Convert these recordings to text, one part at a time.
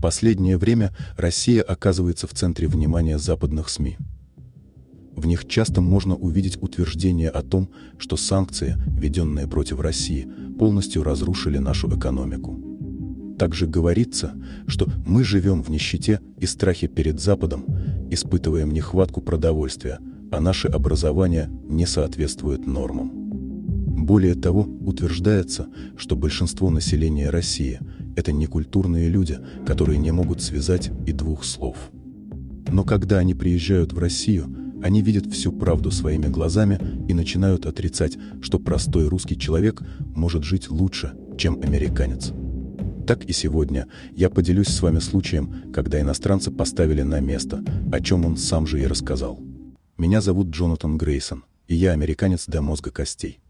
последнее время Россия оказывается в центре внимания западных СМИ. В них часто можно увидеть утверждение о том, что санкции, введенные против России, полностью разрушили нашу экономику. Также говорится, что мы живем в нищете и страхе перед Западом, испытываем нехватку продовольствия, а наше образование не соответствует нормам. Более того, утверждается, что большинство населения России – это некультурные люди, которые не могут связать и двух слов. Но когда они приезжают в Россию, они видят всю правду своими глазами и начинают отрицать, что простой русский человек может жить лучше, чем американец. Так и сегодня я поделюсь с вами случаем, когда иностранца поставили на место, о чем он сам же и рассказал. Меня зовут Джонатан Грейсон, и я американец до мозга костей.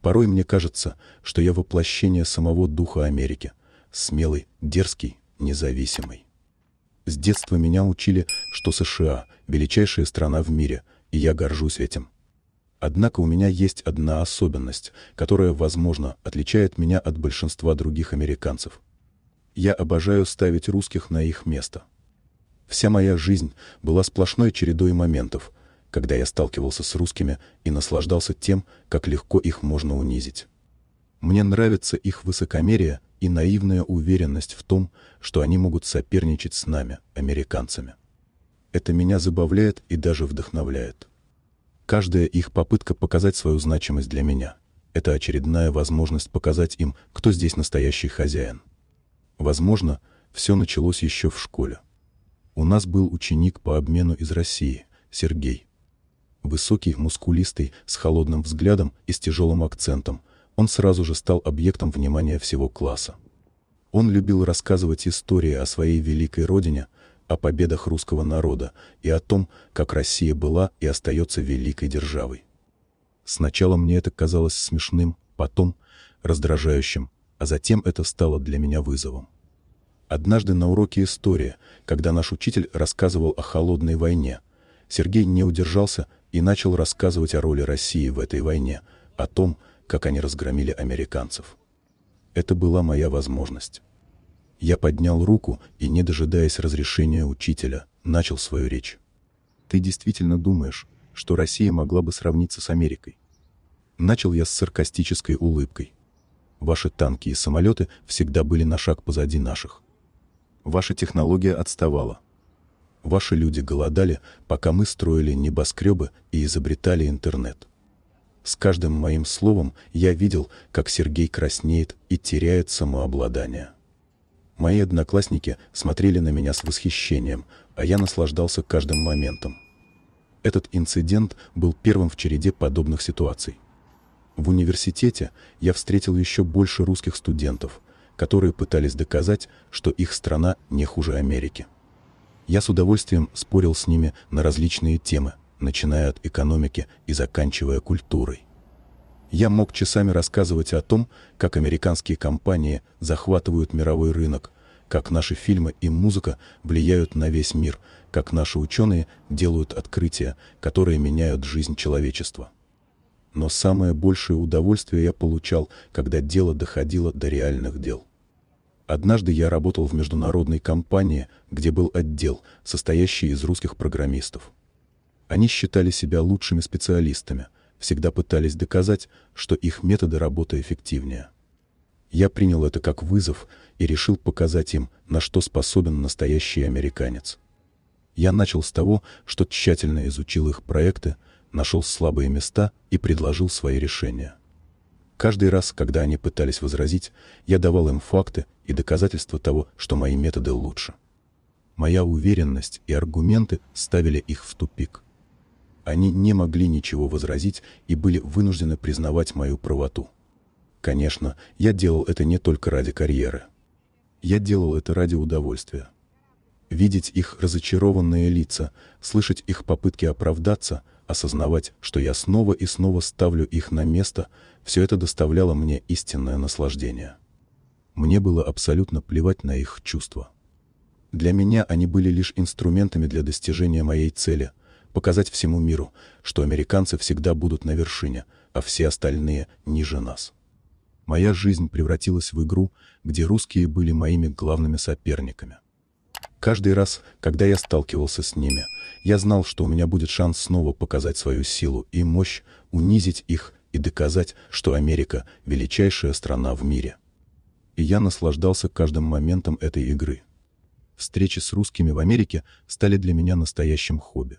Порой мне кажется, что я воплощение самого духа Америки – смелый, дерзкий, независимый. С детства меня учили, что США – величайшая страна в мире, и я горжусь этим. Однако у меня есть одна особенность, которая, возможно, отличает меня от большинства других американцев. Я обожаю ставить русских на их место. Вся моя жизнь была сплошной чередой моментов, когда я сталкивался с русскими и наслаждался тем, как легко их можно унизить. Мне нравится их высокомерие и наивная уверенность в том, что они могут соперничать с нами, американцами. Это меня забавляет и даже вдохновляет. Каждая их попытка показать свою значимость для меня – это очередная возможность показать им, кто здесь настоящий хозяин. Возможно, все началось еще в школе. У нас был ученик по обмену из России, Сергей. Высокий, мускулистый, с холодным взглядом и с тяжелым акцентом – он сразу же стал объектом внимания всего класса. Он любил рассказывать истории о своей великой родине, о победах русского народа и о том, как Россия была и остается великой державой. Сначала мне это казалось смешным, потом — раздражающим, а затем это стало для меня вызовом. Однажды на уроке «История», когда наш учитель рассказывал о холодной войне, Сергей не удержался и начал рассказывать о роли России в этой войне, о том, как они разгромили американцев. Это была моя возможность. Я поднял руку и, не дожидаясь разрешения учителя, начал свою речь. «Ты действительно думаешь, что Россия могла бы сравниться с Америкой?» Начал я с саркастической улыбкой. «Ваши танки и самолеты всегда были на шаг позади наших. Ваша технология отставала. Ваши люди голодали, пока мы строили небоскребы и изобретали интернет. С каждым моим словом я видел, как Сергей краснеет и теряет самообладание. Мои одноклассники смотрели на меня с восхищением, а я наслаждался каждым моментом. Этот инцидент был первым в череде подобных ситуаций. В университете я встретил еще больше русских студентов, которые пытались доказать, что их страна не хуже Америки. Я с удовольствием спорил с ними на различные темы – начиная от экономики и заканчивая культурой. Я мог часами рассказывать о том, как американские компании захватывают мировой рынок, как наши фильмы и музыка влияют на весь мир, как наши ученые делают открытия, которые меняют жизнь человечества. Но самое большее удовольствие я получал, когда дело доходило до реальных дел. Однажды я работал в международной компании, где был отдел, состоящий из русских программистов. Они считали себя лучшими специалистами, всегда пытались доказать, что их методы работы эффективнее. Я принял это как вызов и решил показать им, на что способен настоящий американец. Я начал с того, что тщательно изучил их проекты, нашел слабые места и предложил свои решения. Каждый раз, когда они пытались возразить, я давал им факты и доказательства того, что мои методы лучше. Моя уверенность и аргументы ставили их в тупик. Они не могли ничего возразить и были вынуждены признавать мою правоту. Конечно, я делал это не только ради карьеры. Я делал это ради удовольствия. Видеть их разочарованные лица, слышать их попытки оправдаться, осознавать, что я снова и снова ставлю их на место, все это доставляло мне истинное наслаждение. Мне было абсолютно плевать на их чувства. Для меня они были лишь инструментами для достижения моей цели — показать всему миру, что американцы всегда будут на вершине, а все остальные ниже нас. Моя жизнь превратилась в игру, где русские были моими главными соперниками. Каждый раз, когда я сталкивался с ними, я знал, что у меня будет шанс снова показать свою силу и мощь, унизить их и доказать, что Америка – величайшая страна в мире. И я наслаждался каждым моментом этой игры. Встречи с русскими в Америке стали для меня настоящим хобби.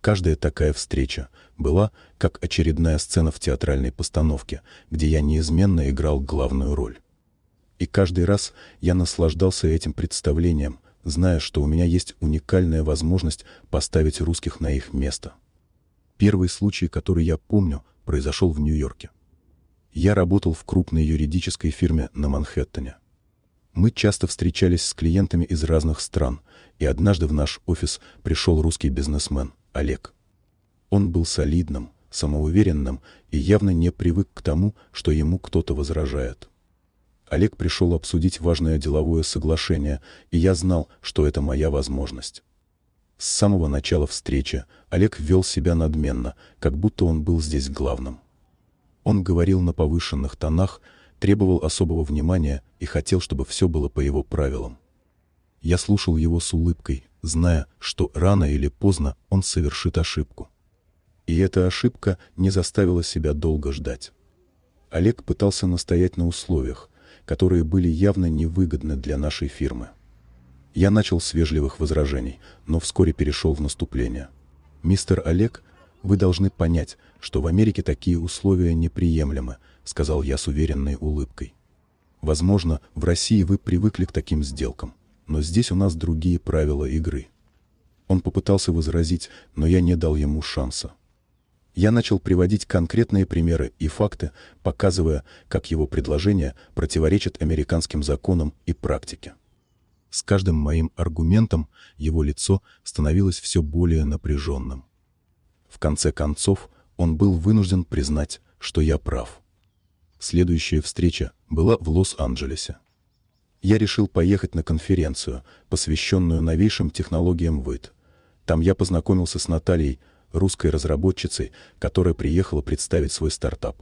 Каждая такая встреча была как очередная сцена в театральной постановке, где я неизменно играл главную роль. И каждый раз я наслаждался этим представлением, зная, что у меня есть уникальная возможность поставить русских на их место. Первый случай, который я помню, произошел в Нью-Йорке. Я работал в крупной юридической фирме на Манхэттене. Мы часто встречались с клиентами из разных стран, и однажды в наш офис пришел русский бизнесмен. Олег. Он был солидным, самоуверенным и явно не привык к тому, что ему кто-то возражает. Олег пришел обсудить важное деловое соглашение, и я знал, что это моя возможность. С самого начала встречи Олег вел себя надменно, как будто он был здесь главным. Он говорил на повышенных тонах, требовал особого внимания и хотел, чтобы все было по его правилам. Я слушал его с улыбкой, зная, что рано или поздно он совершит ошибку. И эта ошибка не заставила себя долго ждать. Олег пытался настоять на условиях, которые были явно невыгодны для нашей фирмы. Я начал с вежливых возражений, но вскоре перешел в наступление. «Мистер Олег, вы должны понять, что в Америке такие условия неприемлемы», сказал я с уверенной улыбкой. «Возможно, в России вы привыкли к таким сделкам но здесь у нас другие правила игры. Он попытался возразить, но я не дал ему шанса. Я начал приводить конкретные примеры и факты, показывая, как его предложение противоречит американским законам и практике. С каждым моим аргументом его лицо становилось все более напряженным. В конце концов, он был вынужден признать, что я прав. Следующая встреча была в Лос-Анджелесе я решил поехать на конференцию, посвященную новейшим технологиям ВИД. Там я познакомился с Натальей, русской разработчицей, которая приехала представить свой стартап.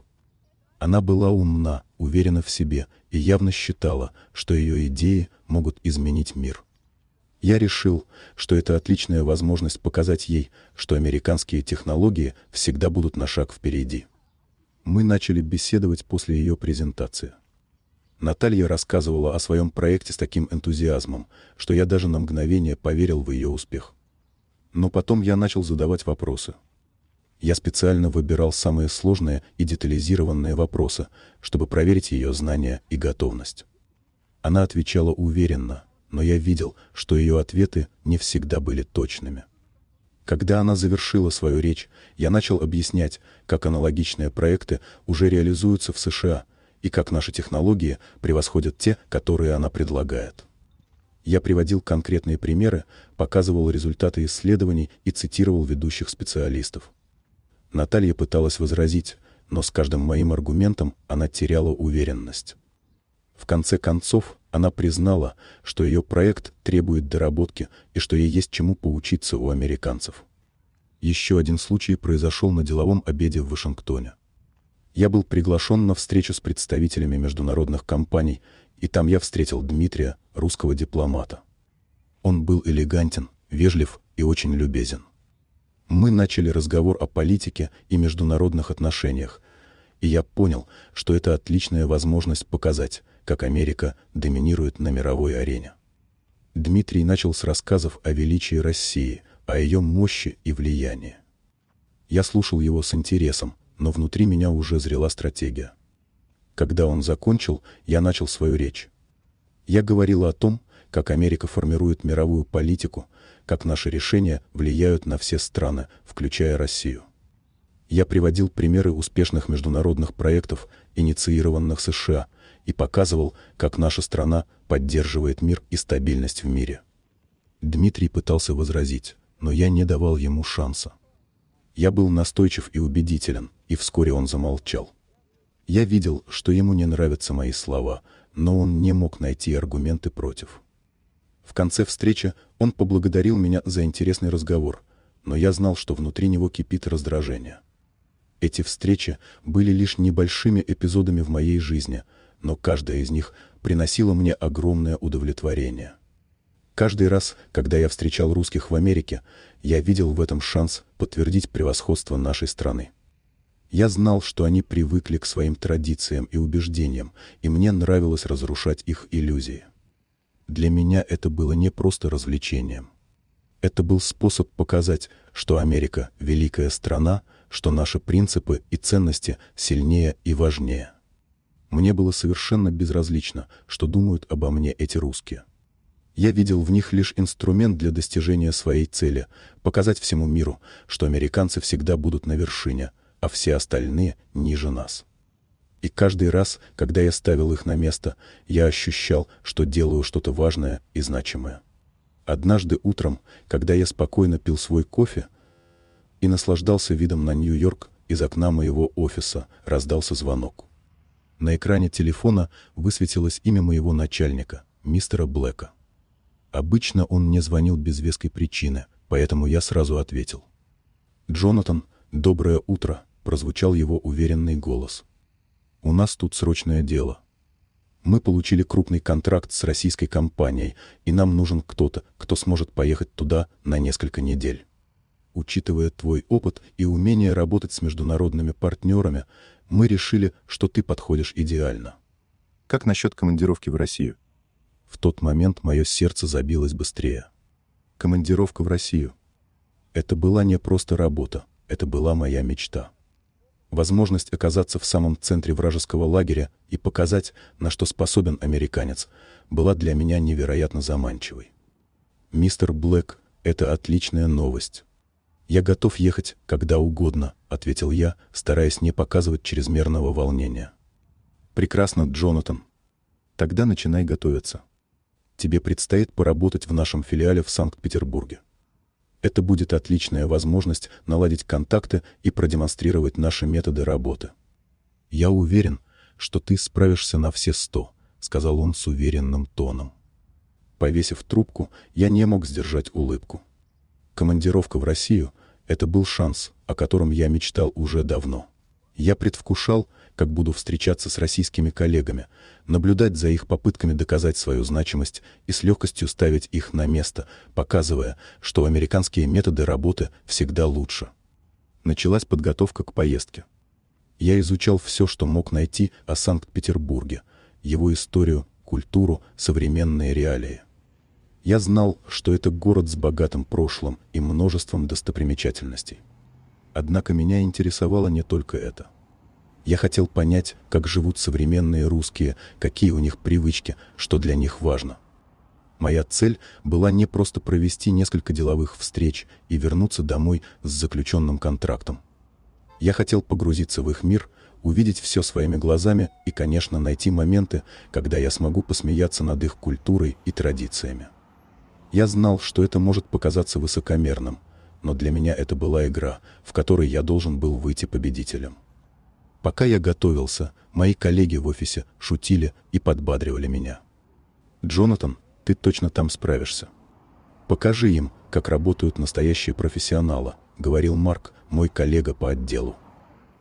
Она была умна, уверена в себе и явно считала, что ее идеи могут изменить мир. Я решил, что это отличная возможность показать ей, что американские технологии всегда будут на шаг впереди. Мы начали беседовать после ее презентации. Наталья рассказывала о своем проекте с таким энтузиазмом, что я даже на мгновение поверил в ее успех. Но потом я начал задавать вопросы. Я специально выбирал самые сложные и детализированные вопросы, чтобы проверить ее знания и готовность. Она отвечала уверенно, но я видел, что ее ответы не всегда были точными. Когда она завершила свою речь, я начал объяснять, как аналогичные проекты уже реализуются в США – и как наши технологии превосходят те, которые она предлагает. Я приводил конкретные примеры, показывал результаты исследований и цитировал ведущих специалистов. Наталья пыталась возразить, но с каждым моим аргументом она теряла уверенность. В конце концов, она признала, что ее проект требует доработки и что ей есть чему поучиться у американцев. Еще один случай произошел на деловом обеде в Вашингтоне я был приглашен на встречу с представителями международных компаний, и там я встретил Дмитрия, русского дипломата. Он был элегантен, вежлив и очень любезен. Мы начали разговор о политике и международных отношениях, и я понял, что это отличная возможность показать, как Америка доминирует на мировой арене. Дмитрий начал с рассказов о величии России, о ее мощи и влиянии. Я слушал его с интересом, но внутри меня уже зрела стратегия. Когда он закончил, я начал свою речь. Я говорила о том, как Америка формирует мировую политику, как наши решения влияют на все страны, включая Россию. Я приводил примеры успешных международных проектов, инициированных США, и показывал, как наша страна поддерживает мир и стабильность в мире. Дмитрий пытался возразить, но я не давал ему шанса. Я был настойчив и убедителен, и вскоре он замолчал. Я видел, что ему не нравятся мои слова, но он не мог найти аргументы против. В конце встречи он поблагодарил меня за интересный разговор, но я знал, что внутри него кипит раздражение. Эти встречи были лишь небольшими эпизодами в моей жизни, но каждая из них приносила мне огромное удовлетворение. Каждый раз, когда я встречал русских в Америке, я видел в этом шанс подтвердить превосходство нашей страны. Я знал, что они привыкли к своим традициям и убеждениям, и мне нравилось разрушать их иллюзии. Для меня это было не просто развлечением. Это был способ показать, что Америка – великая страна, что наши принципы и ценности сильнее и важнее. Мне было совершенно безразлично, что думают обо мне эти русские – я видел в них лишь инструмент для достижения своей цели – показать всему миру, что американцы всегда будут на вершине, а все остальные – ниже нас. И каждый раз, когда я ставил их на место, я ощущал, что делаю что-то важное и значимое. Однажды утром, когда я спокойно пил свой кофе и наслаждался видом на Нью-Йорк, из окна моего офиса раздался звонок. На экране телефона высветилось имя моего начальника, мистера Блэка. Обычно он мне звонил без веской причины, поэтому я сразу ответил. «Джонатан, доброе утро», — прозвучал его уверенный голос. «У нас тут срочное дело. Мы получили крупный контракт с российской компанией, и нам нужен кто-то, кто сможет поехать туда на несколько недель. Учитывая твой опыт и умение работать с международными партнерами, мы решили, что ты подходишь идеально». «Как насчет командировки в Россию?» В тот момент мое сердце забилось быстрее. Командировка в Россию. Это была не просто работа, это была моя мечта. Возможность оказаться в самом центре вражеского лагеря и показать, на что способен американец, была для меня невероятно заманчивой. «Мистер Блэк, это отличная новость. Я готов ехать когда угодно», — ответил я, стараясь не показывать чрезмерного волнения. «Прекрасно, Джонатан. Тогда начинай готовиться» тебе предстоит поработать в нашем филиале в Санкт-Петербурге. Это будет отличная возможность наладить контакты и продемонстрировать наши методы работы. «Я уверен, что ты справишься на все сто», — сказал он с уверенным тоном. Повесив трубку, я не мог сдержать улыбку. Командировка в Россию — это был шанс, о котором я мечтал уже давно. Я предвкушал, как буду встречаться с российскими коллегами, наблюдать за их попытками доказать свою значимость и с легкостью ставить их на место, показывая, что американские методы работы всегда лучше. Началась подготовка к поездке. Я изучал все, что мог найти о Санкт-Петербурге, его историю, культуру, современные реалии. Я знал, что это город с богатым прошлым и множеством достопримечательностей. Однако меня интересовало не только это. Я хотел понять, как живут современные русские, какие у них привычки, что для них важно. Моя цель была не просто провести несколько деловых встреч и вернуться домой с заключенным контрактом. Я хотел погрузиться в их мир, увидеть все своими глазами и, конечно, найти моменты, когда я смогу посмеяться над их культурой и традициями. Я знал, что это может показаться высокомерным, но для меня это была игра, в которой я должен был выйти победителем. Пока я готовился, мои коллеги в офисе шутили и подбадривали меня. «Джонатан, ты точно там справишься. Покажи им, как работают настоящие профессионалы», — говорил Марк, мой коллега по отделу.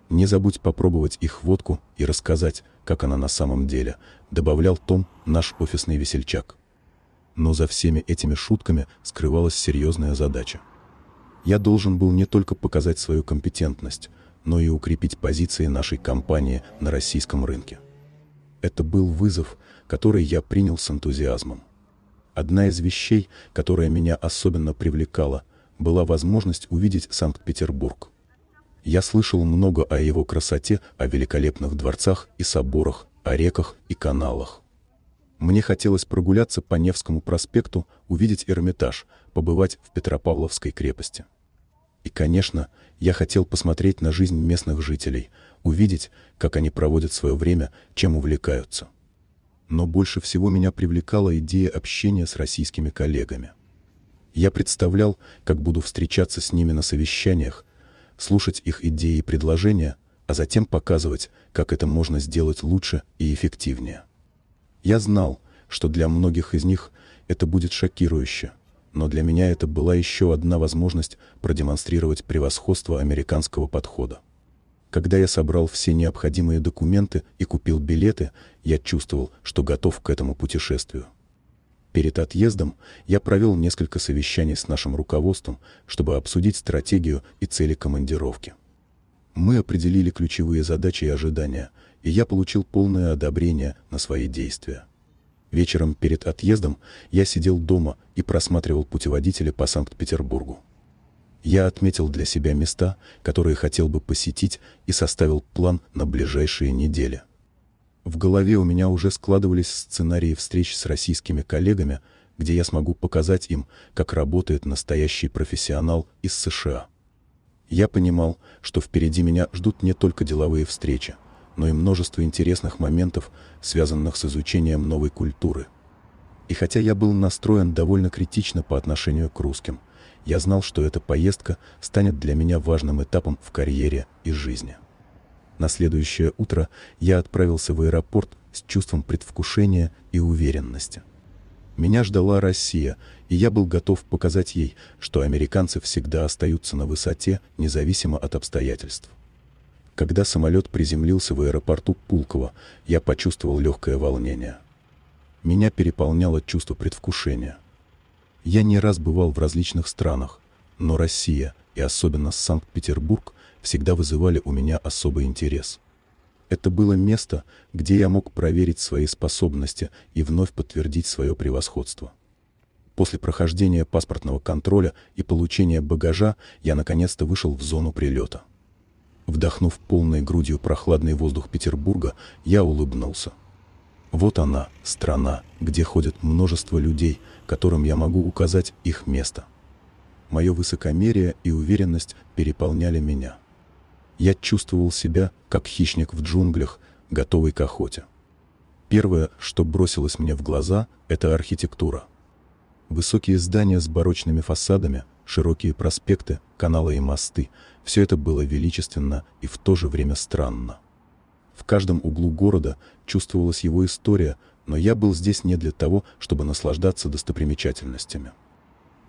«Не забудь попробовать их водку и рассказать, как она на самом деле», — добавлял Том, наш офисный весельчак. Но за всеми этими шутками скрывалась серьезная задача. Я должен был не только показать свою компетентность — но и укрепить позиции нашей компании на российском рынке. Это был вызов, который я принял с энтузиазмом. Одна из вещей, которая меня особенно привлекала, была возможность увидеть Санкт-Петербург. Я слышал много о его красоте, о великолепных дворцах и соборах, о реках и каналах. Мне хотелось прогуляться по Невскому проспекту, увидеть Эрмитаж, побывать в Петропавловской крепости. И, конечно, я хотел посмотреть на жизнь местных жителей, увидеть, как они проводят свое время, чем увлекаются. Но больше всего меня привлекала идея общения с российскими коллегами. Я представлял, как буду встречаться с ними на совещаниях, слушать их идеи и предложения, а затем показывать, как это можно сделать лучше и эффективнее. Я знал, что для многих из них это будет шокирующе – но для меня это была еще одна возможность продемонстрировать превосходство американского подхода. Когда я собрал все необходимые документы и купил билеты, я чувствовал, что готов к этому путешествию. Перед отъездом я провел несколько совещаний с нашим руководством, чтобы обсудить стратегию и цели командировки. Мы определили ключевые задачи и ожидания, и я получил полное одобрение на свои действия. Вечером перед отъездом я сидел дома и просматривал путеводители по Санкт-Петербургу. Я отметил для себя места, которые хотел бы посетить, и составил план на ближайшие недели. В голове у меня уже складывались сценарии встреч с российскими коллегами, где я смогу показать им, как работает настоящий профессионал из США. Я понимал, что впереди меня ждут не только деловые встречи, но и множество интересных моментов, связанных с изучением новой культуры. И хотя я был настроен довольно критично по отношению к русским, я знал, что эта поездка станет для меня важным этапом в карьере и жизни. На следующее утро я отправился в аэропорт с чувством предвкушения и уверенности. Меня ждала Россия, и я был готов показать ей, что американцы всегда остаются на высоте, независимо от обстоятельств. Когда самолет приземлился в аэропорту Пулково, я почувствовал легкое волнение. Меня переполняло чувство предвкушения. Я не раз бывал в различных странах, но Россия и особенно Санкт-Петербург всегда вызывали у меня особый интерес. Это было место, где я мог проверить свои способности и вновь подтвердить свое превосходство. После прохождения паспортного контроля и получения багажа я наконец-то вышел в зону прилета. Вдохнув полной грудью прохладный воздух Петербурга, я улыбнулся. Вот она, страна, где ходит множество людей, которым я могу указать их место. Мое высокомерие и уверенность переполняли меня. Я чувствовал себя, как хищник в джунглях, готовый к охоте. Первое, что бросилось мне в глаза, это архитектура. Высокие здания с барочными фасадами, широкие проспекты, каналы и мосты, все это было величественно и в то же время странно. В каждом углу города чувствовалась его история, но я был здесь не для того, чтобы наслаждаться достопримечательностями.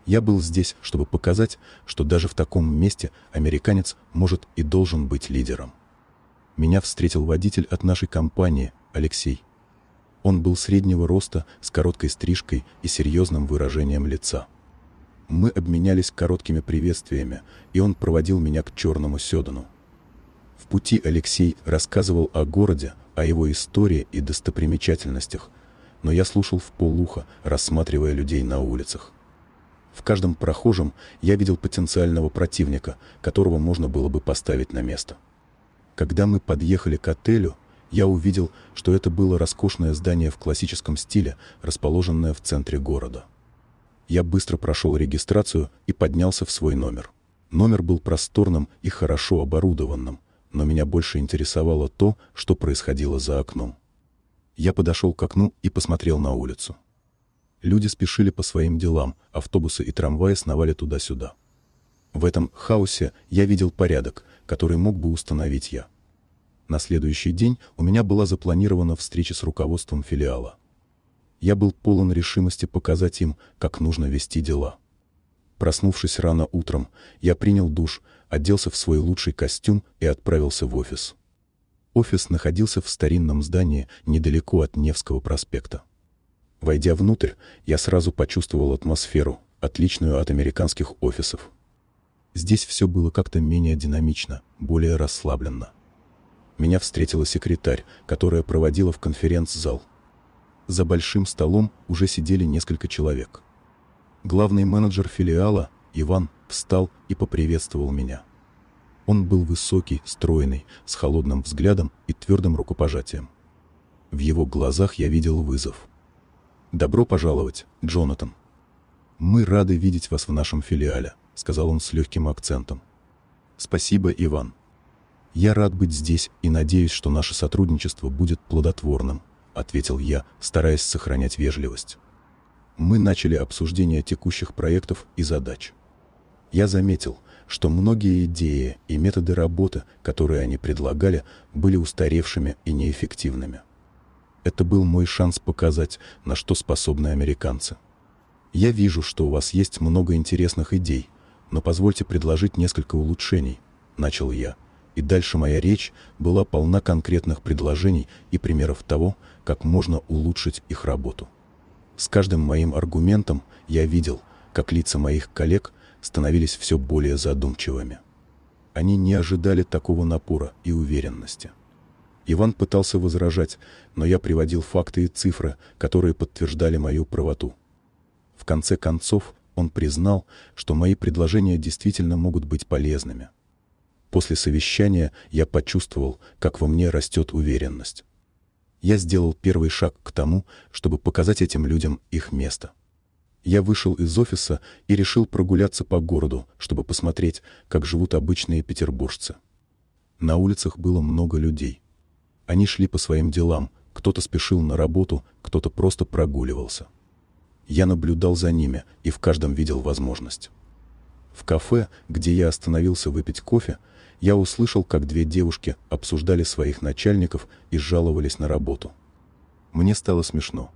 Я был здесь, чтобы показать, что даже в таком месте американец может и должен быть лидером. Меня встретил водитель от нашей компании, Алексей. Он был среднего роста, с короткой стрижкой и серьезным выражением лица. Мы обменялись короткими приветствиями, и он проводил меня к черному седану. В пути Алексей рассказывал о городе, о его истории и достопримечательностях, но я слушал в полуха, рассматривая людей на улицах. В каждом прохожем я видел потенциального противника, которого можно было бы поставить на место. Когда мы подъехали к отелю, я увидел, что это было роскошное здание в классическом стиле, расположенное в центре города. Я быстро прошел регистрацию и поднялся в свой номер. Номер был просторным и хорошо оборудованным, но меня больше интересовало то, что происходило за окном. Я подошел к окну и посмотрел на улицу. Люди спешили по своим делам, автобусы и трамваи сновали туда-сюда. В этом хаосе я видел порядок, который мог бы установить я. На следующий день у меня была запланирована встреча с руководством филиала я был полон решимости показать им, как нужно вести дела. Проснувшись рано утром, я принял душ, оделся в свой лучший костюм и отправился в офис. Офис находился в старинном здании недалеко от Невского проспекта. Войдя внутрь, я сразу почувствовал атмосферу, отличную от американских офисов. Здесь все было как-то менее динамично, более расслабленно. Меня встретила секретарь, которая проводила в конференц-зал – за большим столом уже сидели несколько человек. Главный менеджер филиала, Иван, встал и поприветствовал меня. Он был высокий, стройный, с холодным взглядом и твердым рукопожатием. В его глазах я видел вызов. «Добро пожаловать, Джонатан!» «Мы рады видеть вас в нашем филиале», — сказал он с легким акцентом. «Спасибо, Иван. Я рад быть здесь и надеюсь, что наше сотрудничество будет плодотворным», — ответил я, стараясь сохранять вежливость. Мы начали обсуждение текущих проектов и задач. Я заметил, что многие идеи и методы работы, которые они предлагали, были устаревшими и неэффективными. Это был мой шанс показать, на что способны американцы. Я вижу, что у вас есть много интересных идей, но позвольте предложить несколько улучшений, начал я, и дальше моя речь была полна конкретных предложений и примеров того, как можно улучшить их работу. С каждым моим аргументом я видел, как лица моих коллег становились все более задумчивыми. Они не ожидали такого напора и уверенности. Иван пытался возражать, но я приводил факты и цифры, которые подтверждали мою правоту. В конце концов, он признал, что мои предложения действительно могут быть полезными. После совещания я почувствовал, как во мне растет уверенность я сделал первый шаг к тому, чтобы показать этим людям их место. Я вышел из офиса и решил прогуляться по городу, чтобы посмотреть, как живут обычные петербуржцы. На улицах было много людей. Они шли по своим делам, кто-то спешил на работу, кто-то просто прогуливался. Я наблюдал за ними и в каждом видел возможность. В кафе, где я остановился выпить кофе, я услышал, как две девушки обсуждали своих начальников и жаловались на работу. Мне стало смешно.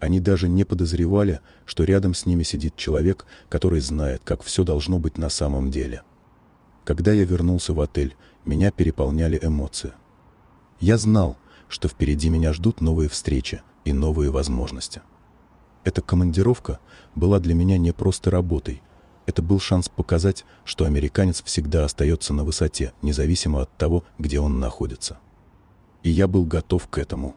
Они даже не подозревали, что рядом с ними сидит человек, который знает, как все должно быть на самом деле. Когда я вернулся в отель, меня переполняли эмоции. Я знал, что впереди меня ждут новые встречи и новые возможности. Эта командировка была для меня не просто работой – это был шанс показать, что американец всегда остается на высоте, независимо от того, где он находится. И я был готов к этому.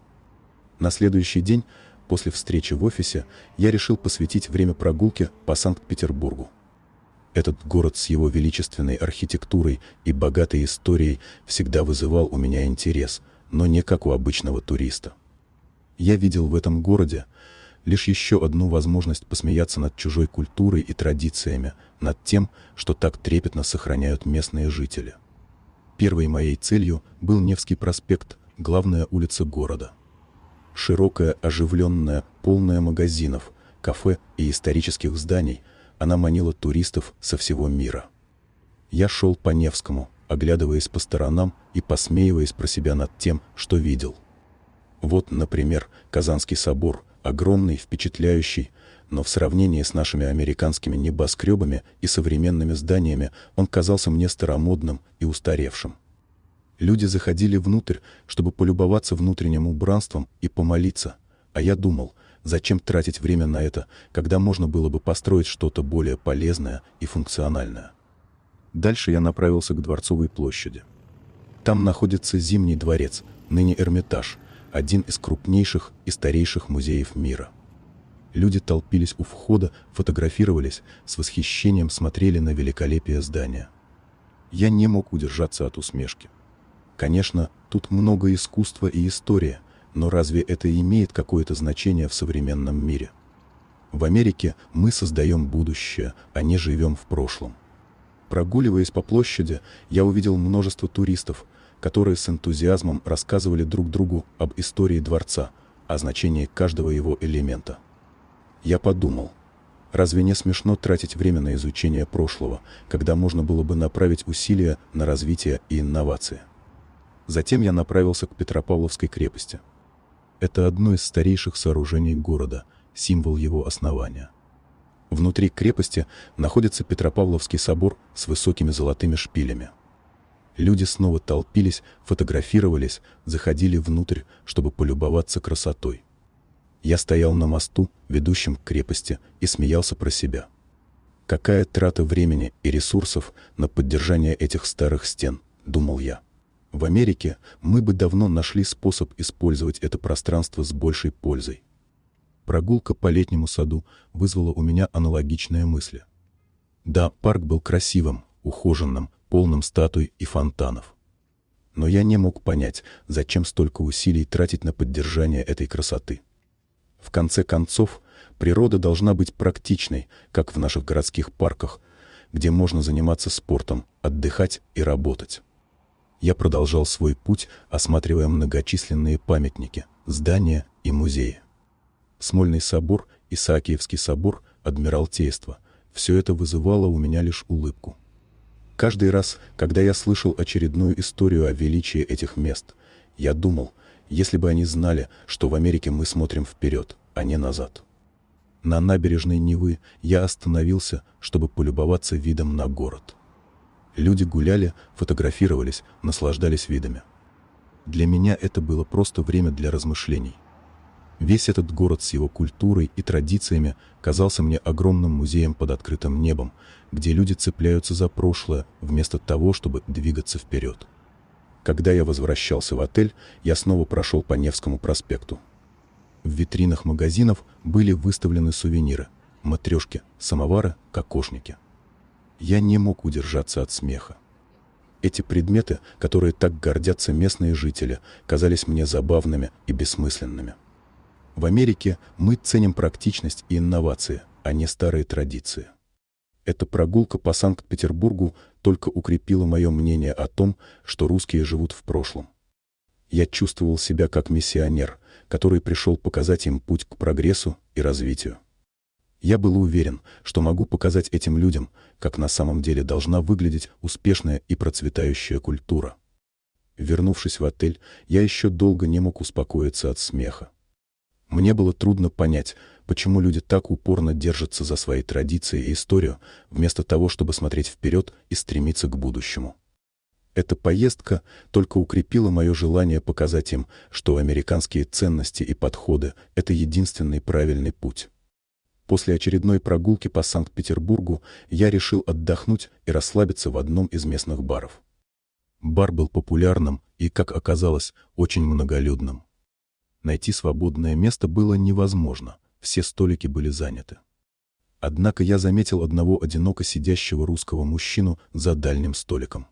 На следующий день, после встречи в офисе, я решил посвятить время прогулке по Санкт-Петербургу. Этот город с его величественной архитектурой и богатой историей всегда вызывал у меня интерес, но не как у обычного туриста. Я видел в этом городе лишь еще одну возможность посмеяться над чужой культурой и традициями, над тем, что так трепетно сохраняют местные жители. Первой моей целью был Невский проспект, главная улица города. Широкая, оживленная, полная магазинов, кафе и исторических зданий, она манила туристов со всего мира. Я шел по Невскому, оглядываясь по сторонам и посмеиваясь про себя над тем, что видел. Вот, например, Казанский собор, огромный, впечатляющий, но в сравнении с нашими американскими небоскребами и современными зданиями он казался мне старомодным и устаревшим. Люди заходили внутрь, чтобы полюбоваться внутренним убранством и помолиться, а я думал, зачем тратить время на это, когда можно было бы построить что-то более полезное и функциональное. Дальше я направился к Дворцовой площади. Там находится Зимний дворец, ныне Эрмитаж – один из крупнейших и старейших музеев мира. Люди толпились у входа, фотографировались, с восхищением смотрели на великолепие здания. Я не мог удержаться от усмешки. Конечно, тут много искусства и история, но разве это имеет какое-то значение в современном мире? В Америке мы создаем будущее, а не живем в прошлом. Прогуливаясь по площади, я увидел множество туристов, которые с энтузиазмом рассказывали друг другу об истории дворца, о значении каждого его элемента. Я подумал, разве не смешно тратить время на изучение прошлого, когда можно было бы направить усилия на развитие и инновации? Затем я направился к Петропавловской крепости. Это одно из старейших сооружений города, символ его основания. Внутри крепости находится Петропавловский собор с высокими золотыми шпилями. Люди снова толпились, фотографировались, заходили внутрь, чтобы полюбоваться красотой. Я стоял на мосту, ведущем к крепости, и смеялся про себя. Какая трата времени и ресурсов на поддержание этих старых стен, думал я. В Америке мы бы давно нашли способ использовать это пространство с большей пользой. Прогулка по летнему саду вызвала у меня аналогичные мысли. Да, парк был красивым, ухоженным, полным статуй и фонтанов. Но я не мог понять, зачем столько усилий тратить на поддержание этой красоты. В конце концов, природа должна быть практичной, как в наших городских парках, где можно заниматься спортом, отдыхать и работать. Я продолжал свой путь, осматривая многочисленные памятники, здания и музеи. Смольный собор, Исаакиевский собор, Адмиралтейство – все это вызывало у меня лишь улыбку. Каждый раз, когда я слышал очередную историю о величии этих мест, я думал, если бы они знали, что в Америке мы смотрим вперед, а не назад. На набережной Невы я остановился, чтобы полюбоваться видом на город. Люди гуляли, фотографировались, наслаждались видами. Для меня это было просто время для размышлений. Весь этот город с его культурой и традициями казался мне огромным музеем под открытым небом, где люди цепляются за прошлое, вместо того, чтобы двигаться вперед. Когда я возвращался в отель, я снова прошел по Невскому проспекту. В витринах магазинов были выставлены сувениры – матрешки, самовары, кокошники. Я не мог удержаться от смеха. Эти предметы, которые так гордятся местные жители, казались мне забавными и бессмысленными. В Америке мы ценим практичность и инновации, а не старые традиции. Эта прогулка по Санкт-Петербургу только укрепила мое мнение о том, что русские живут в прошлом. Я чувствовал себя как миссионер, который пришел показать им путь к прогрессу и развитию. Я был уверен, что могу показать этим людям, как на самом деле должна выглядеть успешная и процветающая культура. Вернувшись в отель, я еще долго не мог успокоиться от смеха. Мне было трудно понять, почему люди так упорно держатся за свои традиции и историю, вместо того, чтобы смотреть вперед и стремиться к будущему. Эта поездка только укрепила мое желание показать им, что американские ценности и подходы – это единственный правильный путь. После очередной прогулки по Санкт-Петербургу я решил отдохнуть и расслабиться в одном из местных баров. Бар был популярным и, как оказалось, очень многолюдным. Найти свободное место было невозможно, все столики были заняты. Однако я заметил одного одиноко сидящего русского мужчину за дальним столиком.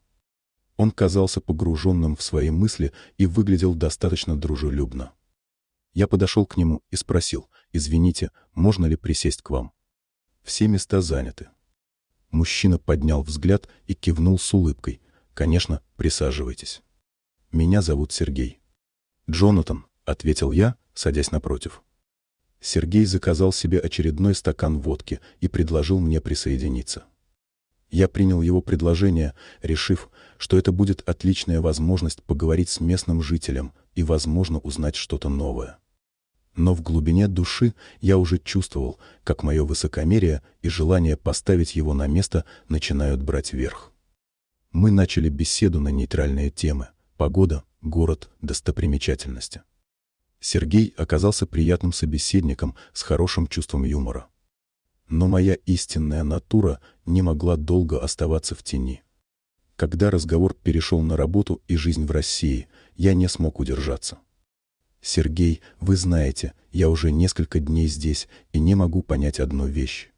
Он казался погруженным в свои мысли и выглядел достаточно дружелюбно. Я подошел к нему и спросил, «Извините, можно ли присесть к вам?» «Все места заняты». Мужчина поднял взгляд и кивнул с улыбкой. «Конечно, присаживайтесь. Меня зовут Сергей». «Джонатан», — ответил я, садясь напротив. Сергей заказал себе очередной стакан водки и предложил мне присоединиться. Я принял его предложение, решив, что это будет отличная возможность поговорить с местным жителем и, возможно, узнать что-то новое. Но в глубине души я уже чувствовал, как мое высокомерие и желание поставить его на место начинают брать верх. Мы начали беседу на нейтральные темы — погода, город, достопримечательности. Сергей оказался приятным собеседником с хорошим чувством юмора. Но моя истинная натура не могла долго оставаться в тени. Когда разговор перешел на работу и жизнь в России, я не смог удержаться. «Сергей, вы знаете, я уже несколько дней здесь и не могу понять одну вещь.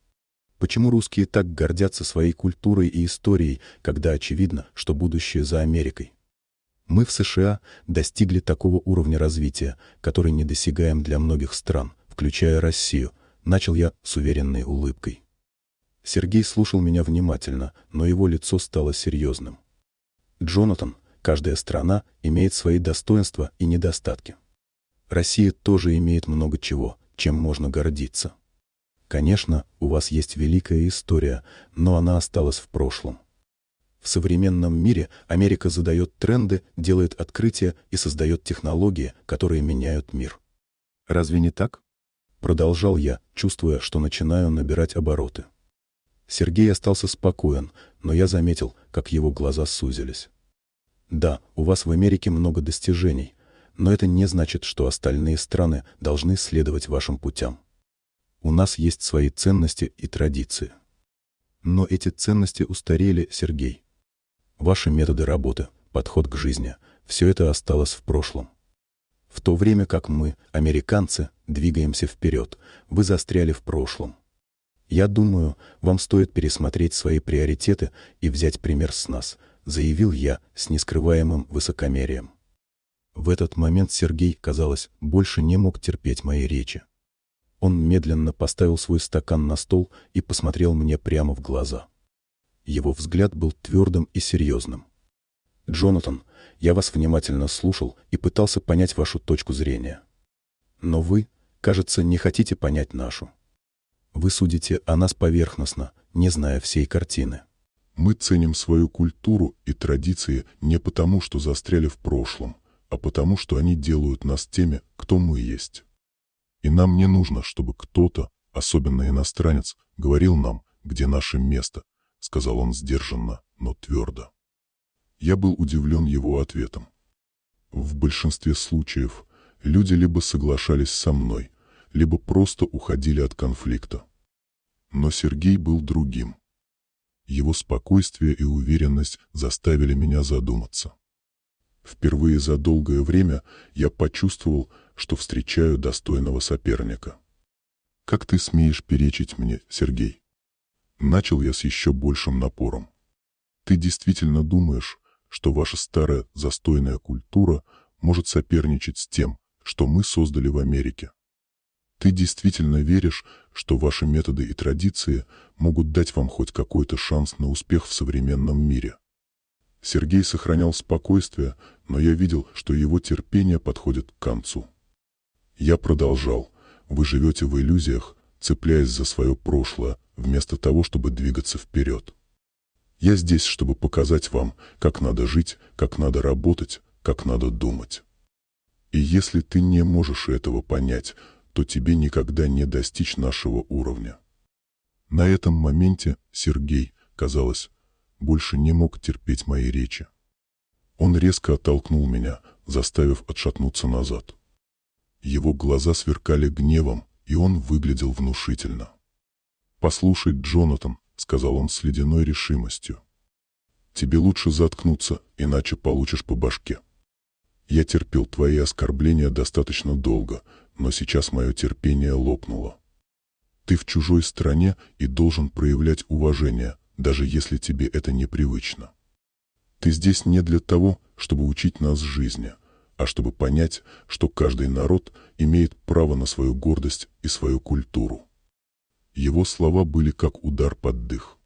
Почему русские так гордятся своей культурой и историей, когда очевидно, что будущее за Америкой?» Мы в США достигли такого уровня развития, который недосягаем для многих стран, включая Россию, начал я с уверенной улыбкой. Сергей слушал меня внимательно, но его лицо стало серьезным. Джонатан, каждая страна имеет свои достоинства и недостатки. Россия тоже имеет много чего, чем можно гордиться. Конечно, у вас есть великая история, но она осталась в прошлом. В современном мире Америка задает тренды, делает открытия и создает технологии, которые меняют мир. Разве не так? Продолжал я, чувствуя, что начинаю набирать обороты. Сергей остался спокоен, но я заметил, как его глаза сузились. Да, у вас в Америке много достижений, но это не значит, что остальные страны должны следовать вашим путям. У нас есть свои ценности и традиции. Но эти ценности устарели, Сергей ваши методы работы, подход к жизни – все это осталось в прошлом. В то время как мы, американцы, двигаемся вперед, вы застряли в прошлом. «Я думаю, вам стоит пересмотреть свои приоритеты и взять пример с нас», заявил я с нескрываемым высокомерием. В этот момент Сергей, казалось, больше не мог терпеть моей речи. Он медленно поставил свой стакан на стол и посмотрел мне прямо в глаза. Его взгляд был твердым и серьезным. «Джонатан, я вас внимательно слушал и пытался понять вашу точку зрения. Но вы, кажется, не хотите понять нашу. Вы судите о нас поверхностно, не зная всей картины. Мы ценим свою культуру и традиции не потому, что застряли в прошлом, а потому, что они делают нас теми, кто мы есть. И нам не нужно, чтобы кто-то, особенно иностранец, говорил нам, где наше место, — сказал он сдержанно, но твердо. Я был удивлен его ответом. В большинстве случаев люди либо соглашались со мной, либо просто уходили от конфликта. Но Сергей был другим. Его спокойствие и уверенность заставили меня задуматься. Впервые за долгое время я почувствовал, что встречаю достойного соперника. «Как ты смеешь перечить мне, Сергей?» Начал я с еще большим напором. Ты действительно думаешь, что ваша старая застойная культура может соперничать с тем, что мы создали в Америке? Ты действительно веришь, что ваши методы и традиции могут дать вам хоть какой-то шанс на успех в современном мире? Сергей сохранял спокойствие, но я видел, что его терпение подходит к концу. Я продолжал. Вы живете в иллюзиях, цепляясь за свое прошлое, вместо того, чтобы двигаться вперед. Я здесь, чтобы показать вам, как надо жить, как надо работать, как надо думать. И если ты не можешь этого понять, то тебе никогда не достичь нашего уровня. На этом моменте Сергей, казалось, больше не мог терпеть мои речи. Он резко оттолкнул меня, заставив отшатнуться назад. Его глаза сверкали гневом, и он выглядел внушительно. «Послушай, Джонатан», — сказал он с ледяной решимостью, — «тебе лучше заткнуться, иначе получишь по башке. Я терпел твои оскорбления достаточно долго, но сейчас мое терпение лопнуло. Ты в чужой стране и должен проявлять уважение, даже если тебе это непривычно. Ты здесь не для того, чтобы учить нас жизни, а чтобы понять, что каждый народ имеет право на свою гордость и свою культуру. Его слова были как удар под дых.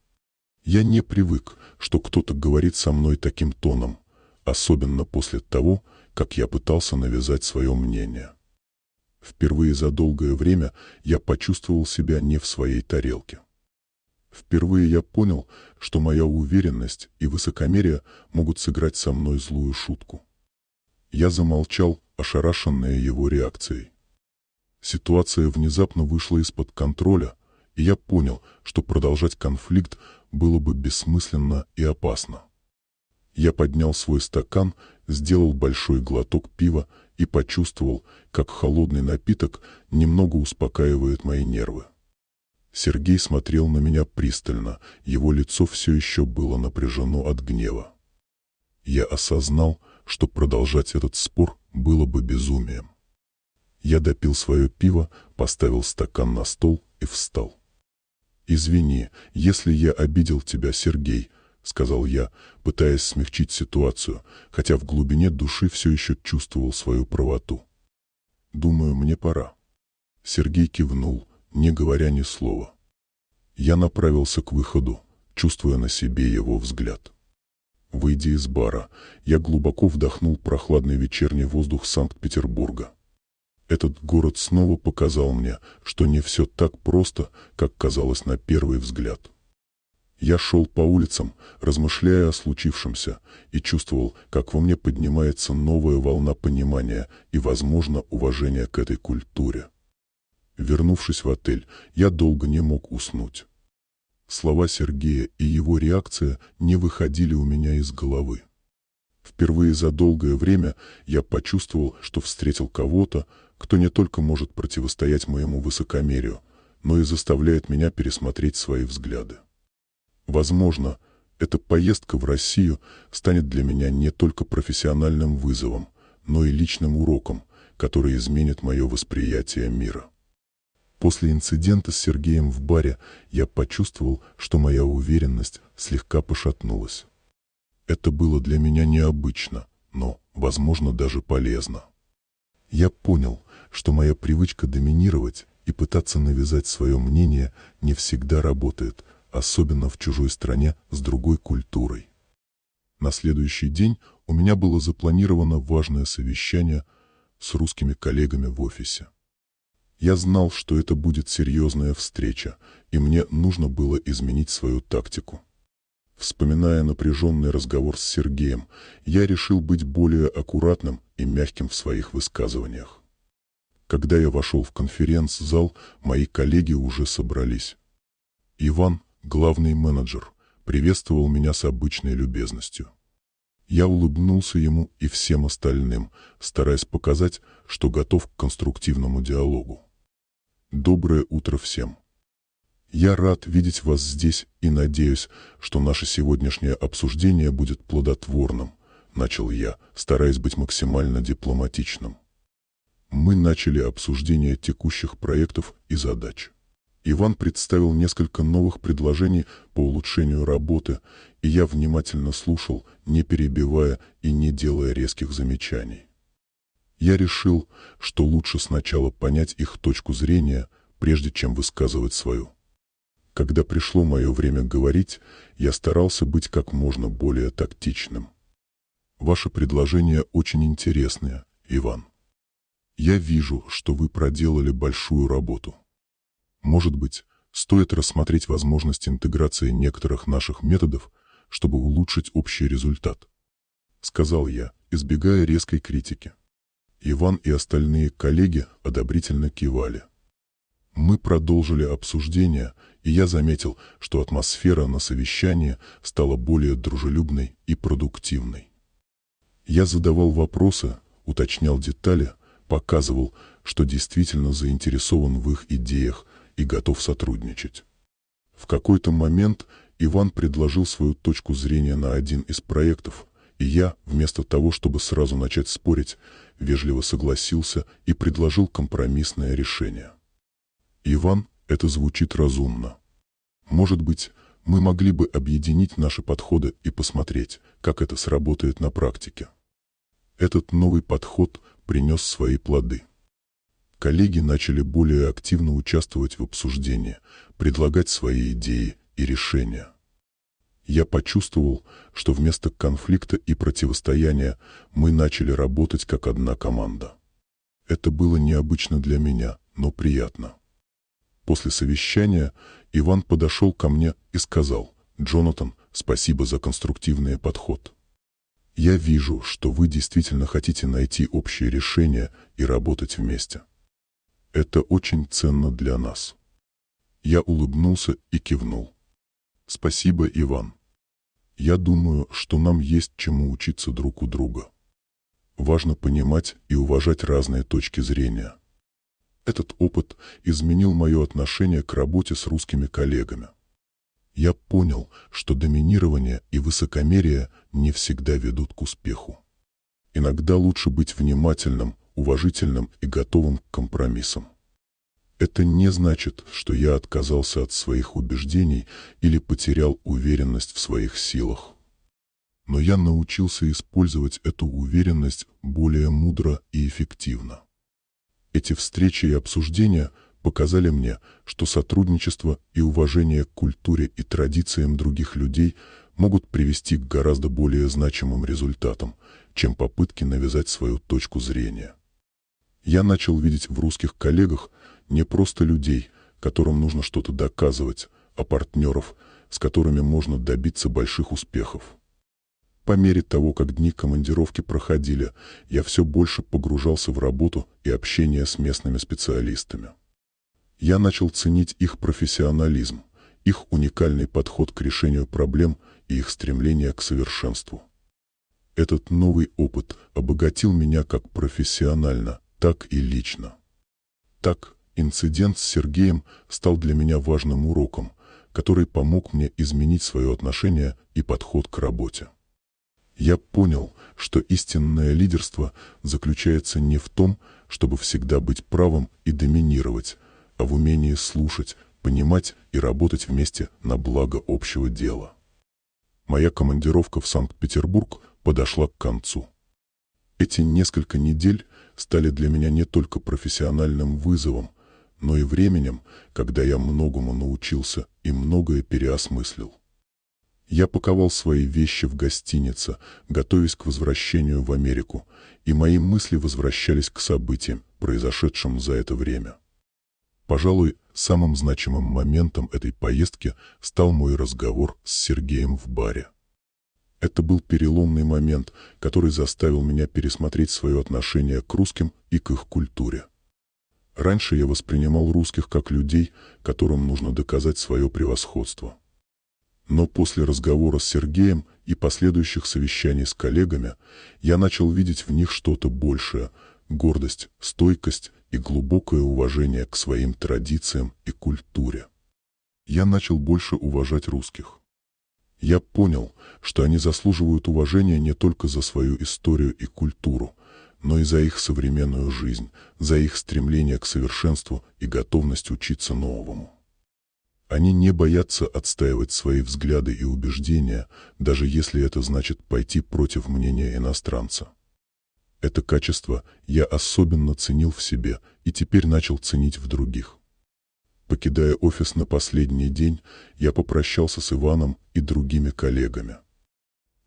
Я не привык, что кто-то говорит со мной таким тоном, особенно после того, как я пытался навязать свое мнение. Впервые за долгое время я почувствовал себя не в своей тарелке. Впервые я понял, что моя уверенность и высокомерие могут сыграть со мной злую шутку. Я замолчал, ошарашенная его реакцией. Ситуация внезапно вышла из-под контроля, и я понял, что продолжать конфликт было бы бессмысленно и опасно. Я поднял свой стакан, сделал большой глоток пива и почувствовал, как холодный напиток немного успокаивает мои нервы. Сергей смотрел на меня пристально, его лицо все еще было напряжено от гнева. Я осознал, что продолжать этот спор было бы безумием. Я допил свое пиво, поставил стакан на стол и встал. «Извини, если я обидел тебя, Сергей», — сказал я, пытаясь смягчить ситуацию, хотя в глубине души все еще чувствовал свою правоту. «Думаю, мне пора». Сергей кивнул, не говоря ни слова. Я направился к выходу, чувствуя на себе его взгляд. Выйдя из бара, я глубоко вдохнул прохладный вечерний воздух Санкт-Петербурга. Этот город снова показал мне, что не все так просто, как казалось на первый взгляд. Я шел по улицам, размышляя о случившемся, и чувствовал, как во мне поднимается новая волна понимания и, возможно, уважения к этой культуре. Вернувшись в отель, я долго не мог уснуть. Слова Сергея и его реакция не выходили у меня из головы. Впервые за долгое время я почувствовал, что встретил кого-то, кто не только может противостоять моему высокомерию, но и заставляет меня пересмотреть свои взгляды. Возможно, эта поездка в Россию станет для меня не только профессиональным вызовом, но и личным уроком, который изменит мое восприятие мира. После инцидента с Сергеем в баре я почувствовал, что моя уверенность слегка пошатнулась. Это было для меня необычно, но, возможно, даже полезно. Я понял, что моя привычка доминировать и пытаться навязать свое мнение не всегда работает, особенно в чужой стране с другой культурой. На следующий день у меня было запланировано важное совещание с русскими коллегами в офисе. Я знал, что это будет серьезная встреча, и мне нужно было изменить свою тактику. Вспоминая напряженный разговор с Сергеем, я решил быть более аккуратным и мягким в своих высказываниях. Когда я вошел в конференц-зал, мои коллеги уже собрались. Иван, главный менеджер, приветствовал меня с обычной любезностью. Я улыбнулся ему и всем остальным, стараясь показать, что готов к конструктивному диалогу. Доброе утро всем. Я рад видеть вас здесь и надеюсь, что наше сегодняшнее обсуждение будет плодотворным, начал я, стараясь быть максимально дипломатичным. Мы начали обсуждение текущих проектов и задач. Иван представил несколько новых предложений по улучшению работы, и я внимательно слушал, не перебивая и не делая резких замечаний. Я решил, что лучше сначала понять их точку зрения, прежде чем высказывать свою. Когда пришло мое время говорить, я старался быть как можно более тактичным. Ваше предложение очень интересное, Иван. Я вижу, что вы проделали большую работу. Может быть, стоит рассмотреть возможность интеграции некоторых наших методов, чтобы улучшить общий результат. Сказал я, избегая резкой критики. Иван и остальные коллеги одобрительно кивали. Мы продолжили обсуждение, и я заметил, что атмосфера на совещании стала более дружелюбной и продуктивной. Я задавал вопросы, уточнял детали, показывал, что действительно заинтересован в их идеях и готов сотрудничать. В какой-то момент Иван предложил свою точку зрения на один из проектов, и я, вместо того, чтобы сразу начать спорить, вежливо согласился и предложил компромиссное решение. «Иван, это звучит разумно. Может быть, мы могли бы объединить наши подходы и посмотреть, как это сработает на практике». Этот новый подход принес свои плоды. Коллеги начали более активно участвовать в обсуждении, предлагать свои идеи и решения – я почувствовал, что вместо конфликта и противостояния мы начали работать как одна команда. Это было необычно для меня, но приятно. После совещания Иван подошел ко мне и сказал, «Джонатан, спасибо за конструктивный подход. Я вижу, что вы действительно хотите найти общее решение и работать вместе. Это очень ценно для нас». Я улыбнулся и кивнул. «Спасибо, Иван». Я думаю, что нам есть чему учиться друг у друга. Важно понимать и уважать разные точки зрения. Этот опыт изменил мое отношение к работе с русскими коллегами. Я понял, что доминирование и высокомерие не всегда ведут к успеху. Иногда лучше быть внимательным, уважительным и готовым к компромиссам. Это не значит, что я отказался от своих убеждений или потерял уверенность в своих силах. Но я научился использовать эту уверенность более мудро и эффективно. Эти встречи и обсуждения показали мне, что сотрудничество и уважение к культуре и традициям других людей могут привести к гораздо более значимым результатам, чем попытки навязать свою точку зрения. Я начал видеть в русских коллегах – не просто людей, которым нужно что-то доказывать, а партнеров, с которыми можно добиться больших успехов. По мере того, как дни командировки проходили, я все больше погружался в работу и общение с местными специалистами. Я начал ценить их профессионализм, их уникальный подход к решению проблем и их стремление к совершенству. Этот новый опыт обогатил меня как профессионально, так и лично. Так, Инцидент с Сергеем стал для меня важным уроком, который помог мне изменить свое отношение и подход к работе. Я понял, что истинное лидерство заключается не в том, чтобы всегда быть правым и доминировать, а в умении слушать, понимать и работать вместе на благо общего дела. Моя командировка в Санкт-Петербург подошла к концу. Эти несколько недель стали для меня не только профессиональным вызовом, но и временем, когда я многому научился и многое переосмыслил. Я паковал свои вещи в гостинице, готовясь к возвращению в Америку, и мои мысли возвращались к событиям, произошедшим за это время. Пожалуй, самым значимым моментом этой поездки стал мой разговор с Сергеем в баре. Это был переломный момент, который заставил меня пересмотреть свое отношение к русским и к их культуре. Раньше я воспринимал русских как людей, которым нужно доказать свое превосходство. Но после разговора с Сергеем и последующих совещаний с коллегами я начал видеть в них что-то большее – гордость, стойкость и глубокое уважение к своим традициям и культуре. Я начал больше уважать русских. Я понял, что они заслуживают уважения не только за свою историю и культуру, но и за их современную жизнь, за их стремление к совершенству и готовность учиться новому. Они не боятся отстаивать свои взгляды и убеждения, даже если это значит пойти против мнения иностранца. Это качество я особенно ценил в себе и теперь начал ценить в других. Покидая офис на последний день, я попрощался с Иваном и другими коллегами.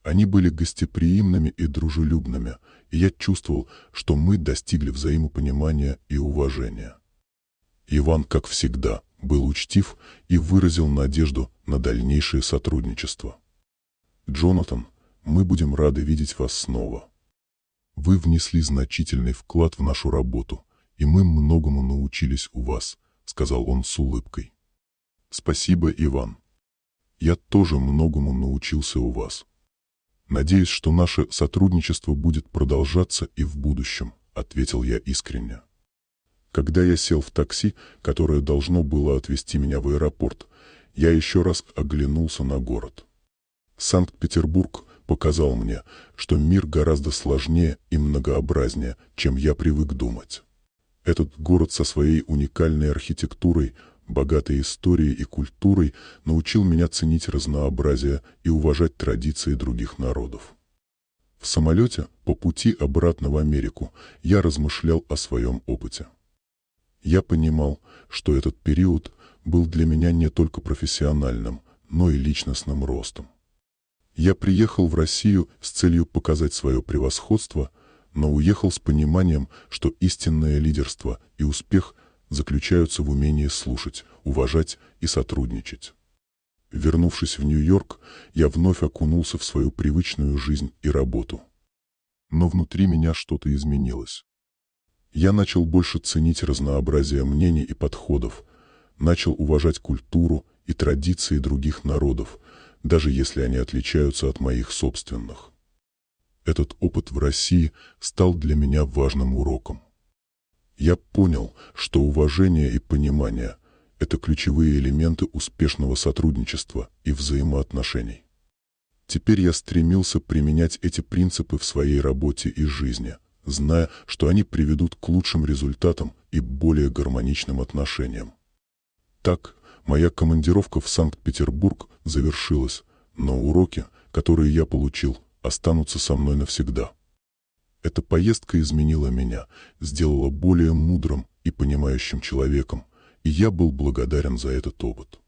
Они были гостеприимными и дружелюбными, и я чувствовал, что мы достигли взаимопонимания и уважения. Иван, как всегда, был учтив и выразил надежду на дальнейшее сотрудничество. «Джонатан, мы будем рады видеть вас снова. Вы внесли значительный вклад в нашу работу, и мы многому научились у вас», — сказал он с улыбкой. «Спасибо, Иван. Я тоже многому научился у вас», «Надеюсь, что наше сотрудничество будет продолжаться и в будущем», — ответил я искренне. Когда я сел в такси, которое должно было отвезти меня в аэропорт, я еще раз оглянулся на город. Санкт-Петербург показал мне, что мир гораздо сложнее и многообразнее, чем я привык думать. Этот город со своей уникальной архитектурой, богатой историей и культурой, научил меня ценить разнообразие и уважать традиции других народов. В самолете по пути обратно в Америку я размышлял о своем опыте. Я понимал, что этот период был для меня не только профессиональным, но и личностным ростом. Я приехал в Россию с целью показать свое превосходство, но уехал с пониманием, что истинное лидерство и успех заключаются в умении слушать, уважать и сотрудничать. Вернувшись в Нью-Йорк, я вновь окунулся в свою привычную жизнь и работу. Но внутри меня что-то изменилось. Я начал больше ценить разнообразие мнений и подходов, начал уважать культуру и традиции других народов, даже если они отличаются от моих собственных. Этот опыт в России стал для меня важным уроком. Я понял, что уважение и понимание – это ключевые элементы успешного сотрудничества и взаимоотношений. Теперь я стремился применять эти принципы в своей работе и жизни, зная, что они приведут к лучшим результатам и более гармоничным отношениям. Так, моя командировка в Санкт-Петербург завершилась, но уроки, которые я получил, останутся со мной навсегда. Эта поездка изменила меня, сделала более мудрым и понимающим человеком, и я был благодарен за этот опыт.